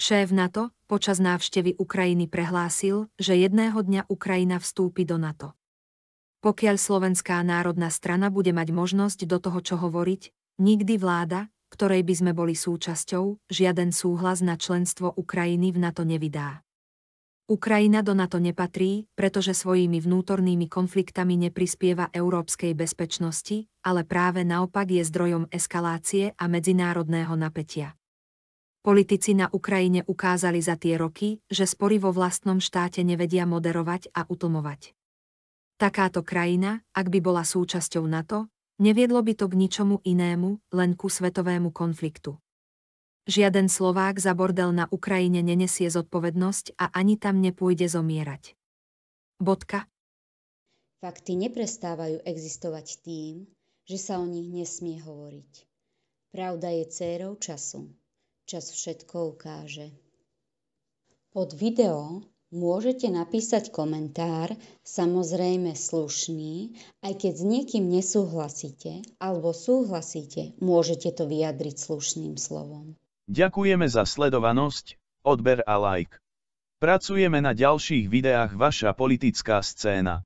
Šéf NATO počas návštevy Ukrajiny prehlásil, že jedného dňa Ukrajina vstúpi do NATO. Pokiaľ slovenská národná strana bude mať možnosť do toho čo hovoriť, nikdy vláda, ktorej by sme boli súčasťou, žiaden súhlas na členstvo Ukrajiny v NATO nevydá. Ukrajina do NATO nepatrí, pretože svojimi vnútornými konfliktami neprispieva európskej bezpečnosti, ale práve naopak je zdrojom eskalácie a medzinárodného napätia. Politici na Ukrajine ukázali za tie roky, že spory vo vlastnom štáte nevedia moderovať a utlmovať. Takáto krajina, ak by bola súčasťou NATO, neviedlo by to k ničomu inému, len ku svetovému konfliktu. Žiaden Slovák za bordel na Ukrajine nenesie zodpovednosť a ani tam nepôjde zomierať. Bodka. Fakty neprestávajú existovať tým, že sa o nich nesmie hovoriť. Pravda je cérou času čas všetko ukáže. Pod video môžete napísať komentár, samozrejme slušný, aj keď s niekým nesúhlasíte alebo súhlasíte, môžete to vyjadriť slušným slovom. Ďakujeme za sledovanosť, odber a like. Pracujeme na ďalších videách Vaša politická scéna.